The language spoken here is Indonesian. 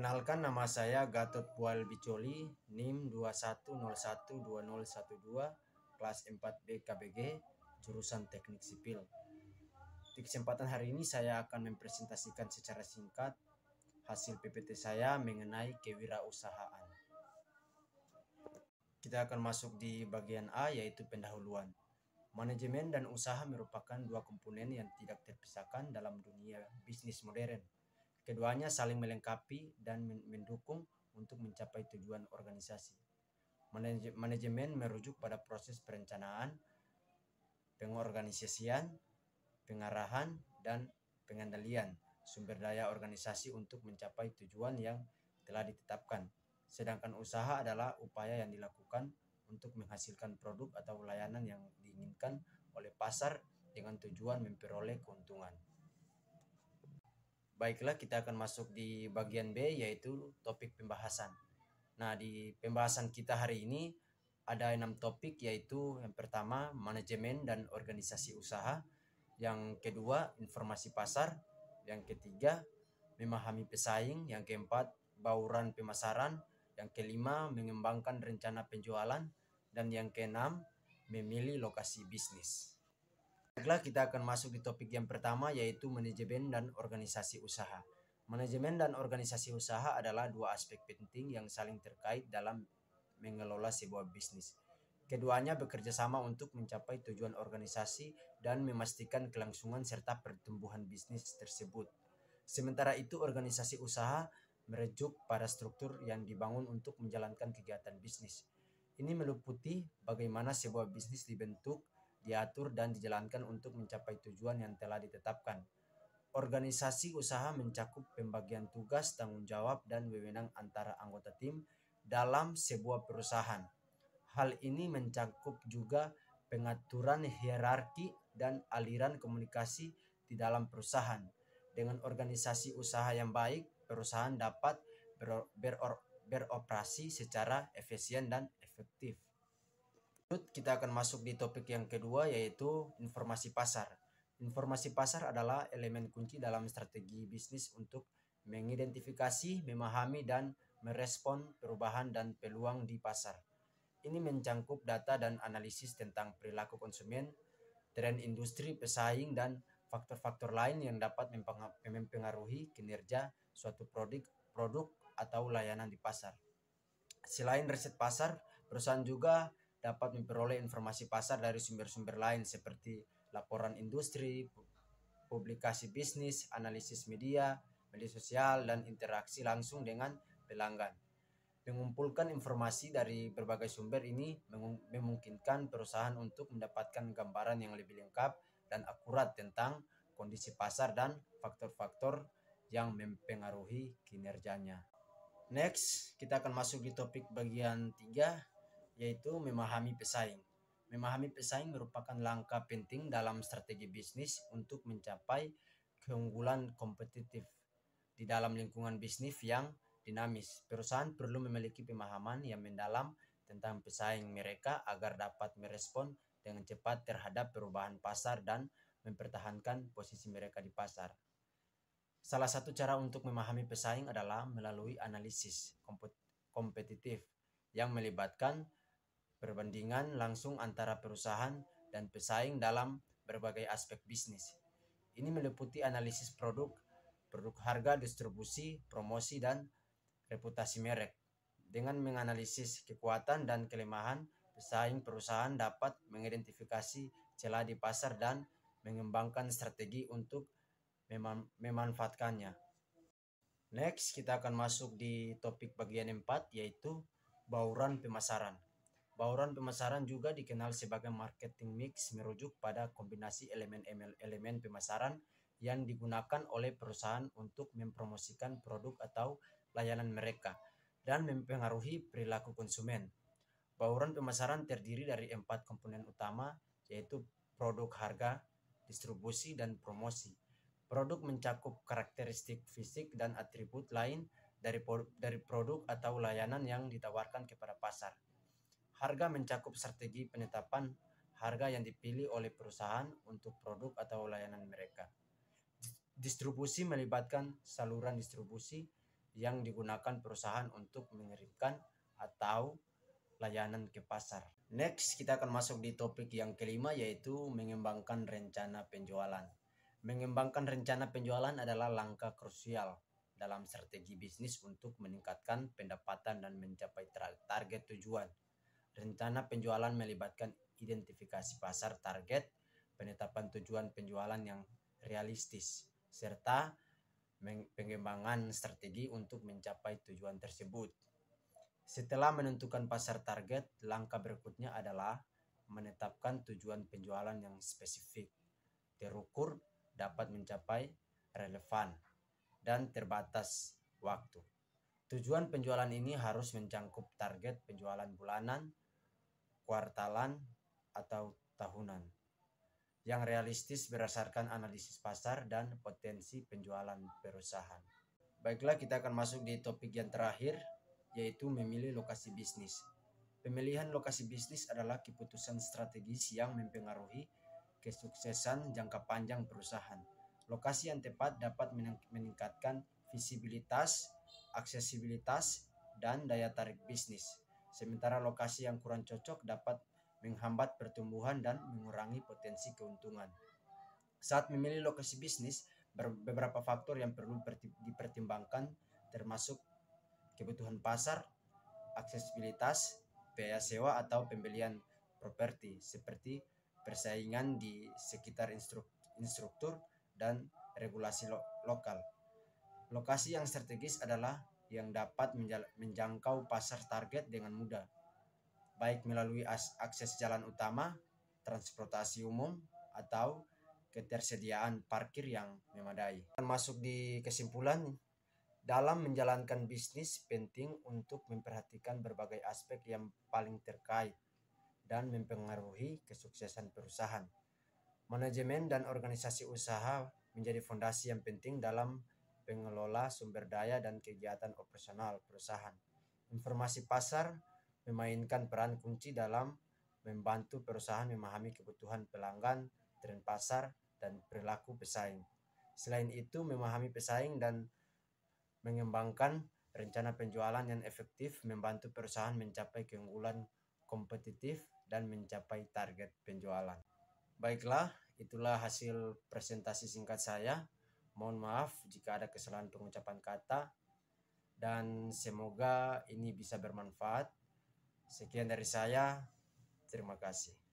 Perkenalkan nama saya Gatot Pual Bicoli, NIM 21012012, kelas 4B KBG, jurusan Teknik Sipil. Di kesempatan hari ini saya akan mempresentasikan secara singkat hasil PPT saya mengenai kewirausahaan. Kita akan masuk di bagian A yaitu pendahuluan. Manajemen dan usaha merupakan dua komponen yang tidak terpisahkan dalam dunia bisnis modern Keduanya saling melengkapi dan mendukung untuk mencapai tujuan organisasi. Manajemen merujuk pada proses perencanaan, pengorganisasian, pengarahan, dan pengendalian sumber daya organisasi untuk mencapai tujuan yang telah ditetapkan. Sedangkan usaha adalah upaya yang dilakukan untuk menghasilkan produk atau layanan yang diinginkan oleh pasar dengan tujuan memperoleh keuntungan. Baiklah, kita akan masuk di bagian B yaitu topik pembahasan. Nah, di pembahasan kita hari ini ada enam topik yaitu yang pertama manajemen dan organisasi usaha, yang kedua informasi pasar, yang ketiga memahami pesaing, yang keempat bauran pemasaran, yang kelima mengembangkan rencana penjualan, dan yang keenam memilih lokasi bisnis. Baiklah, kita akan masuk di topik yang pertama yaitu manajemen dan organisasi usaha. Manajemen dan organisasi usaha adalah dua aspek penting yang saling terkait dalam mengelola sebuah bisnis. Keduanya bekerja sama untuk mencapai tujuan organisasi dan memastikan kelangsungan serta pertumbuhan bisnis tersebut. Sementara itu, organisasi usaha merujuk pada struktur yang dibangun untuk menjalankan kegiatan bisnis. Ini meliputi bagaimana sebuah bisnis dibentuk, diatur dan dijalankan untuk mencapai tujuan yang telah ditetapkan. Organisasi usaha mencakup pembagian tugas, tanggung jawab, dan wewenang antara anggota tim dalam sebuah perusahaan. Hal ini mencakup juga pengaturan hierarki dan aliran komunikasi di dalam perusahaan. Dengan organisasi usaha yang baik, perusahaan dapat beroperasi secara efisien dan efektif. Lanjut kita akan masuk di topik yang kedua yaitu informasi pasar. Informasi pasar adalah elemen kunci dalam strategi bisnis untuk mengidentifikasi, memahami, dan merespon perubahan dan peluang di pasar. Ini mencangkup data dan analisis tentang perilaku konsumen, tren industri, pesaing, dan faktor-faktor lain yang dapat mempengaruhi kinerja suatu produk, produk atau layanan di pasar. Selain riset pasar, perusahaan juga dapat memperoleh informasi pasar dari sumber-sumber lain seperti laporan industri, publikasi bisnis, analisis media, media sosial, dan interaksi langsung dengan pelanggan. Mengumpulkan informasi dari berbagai sumber ini memungkinkan perusahaan untuk mendapatkan gambaran yang lebih lengkap dan akurat tentang kondisi pasar dan faktor-faktor yang mempengaruhi kinerjanya. Next, kita akan masuk di topik bagian 3 yaitu memahami pesaing. Memahami pesaing merupakan langkah penting dalam strategi bisnis untuk mencapai keunggulan kompetitif di dalam lingkungan bisnis yang dinamis. Perusahaan perlu memiliki pemahaman yang mendalam tentang pesaing mereka agar dapat merespon dengan cepat terhadap perubahan pasar dan mempertahankan posisi mereka di pasar. Salah satu cara untuk memahami pesaing adalah melalui analisis kompetitif yang melibatkan perbandingan langsung antara perusahaan dan pesaing dalam berbagai aspek bisnis. Ini meliputi analisis produk, produk harga, distribusi, promosi, dan reputasi merek. Dengan menganalisis kekuatan dan kelemahan, pesaing perusahaan dapat mengidentifikasi celah di pasar dan mengembangkan strategi untuk meman memanfaatkannya. Next, kita akan masuk di topik bagian empat yaitu bauran pemasaran. Bauran pemasaran juga dikenal sebagai marketing mix merujuk pada kombinasi elemen-elemen pemasaran yang digunakan oleh perusahaan untuk mempromosikan produk atau layanan mereka dan mempengaruhi perilaku konsumen. Bauran pemasaran terdiri dari empat komponen utama yaitu produk harga, distribusi, dan promosi. Produk mencakup karakteristik fisik dan atribut lain dari, produk atau layanan yang ditawarkan kepada pasar. Harga mencakup strategi penetapan harga yang dipilih oleh perusahaan untuk produk atau layanan mereka. Distribusi melibatkan saluran distribusi yang digunakan perusahaan untuk mengirimkan atau layanan ke pasar. Next, kita akan masuk di topik yang kelima yaitu mengembangkan rencana penjualan. Mengembangkan rencana penjualan adalah langkah krusial dalam strategi bisnis untuk meningkatkan pendapatan dan mencapai target tujuan rencana penjualan melibatkan identifikasi pasar target, penetapan tujuan penjualan yang realistis, serta pengembangan strategi untuk mencapai tujuan tersebut. Setelah menentukan pasar target, langkah berikutnya adalah menetapkan tujuan penjualan yang spesifik, terukur, dapat mencapai, relevan, dan terbatas waktu. Tujuan penjualan ini harus mencangkup target penjualan bulanan, kuartalan, atau tahunan yang realistis berdasarkan analisis pasar dan potensi penjualan perusahaan. Baiklah, kita akan masuk di topik yang terakhir, yaitu memilih lokasi bisnis. Pemilihan lokasi bisnis adalah keputusan strategis yang mempengaruhi kesuksesan jangka panjang perusahaan. Lokasi yang tepat dapat meningkatkan visibilitas, aksesibilitas, dan daya tarik bisnis sementara lokasi yang kurang cocok dapat menghambat pertumbuhan dan mengurangi potensi keuntungan. Saat memilih lokasi bisnis, beberapa faktor yang perlu dipertimbangkan termasuk kebutuhan pasar, aksesibilitas, biaya sewa atau pembelian properti seperti persaingan di sekitar instruktur dan regulasi lo lokal. Lokasi yang strategis adalah yang dapat menjangkau pasar target dengan mudah, baik melalui akses jalan utama, transportasi umum, atau ketersediaan parkir yang memadai. Masuk di kesimpulan, dalam menjalankan bisnis penting untuk memperhatikan berbagai aspek yang paling terkait dan mempengaruhi kesuksesan perusahaan. Manajemen dan organisasi usaha menjadi fondasi yang penting dalam pengelola sumber daya dan kegiatan operasional perusahaan. Informasi pasar memainkan peran kunci dalam membantu perusahaan memahami kebutuhan pelanggan, tren pasar, dan perilaku pesaing. Selain itu, memahami pesaing dan mengembangkan rencana penjualan yang efektif membantu perusahaan mencapai keunggulan kompetitif dan mencapai target penjualan. Baiklah, itulah hasil presentasi singkat saya. Mohon maaf jika ada kesalahan pengucapan kata dan semoga ini bisa bermanfaat. Sekian dari saya. Terima kasih.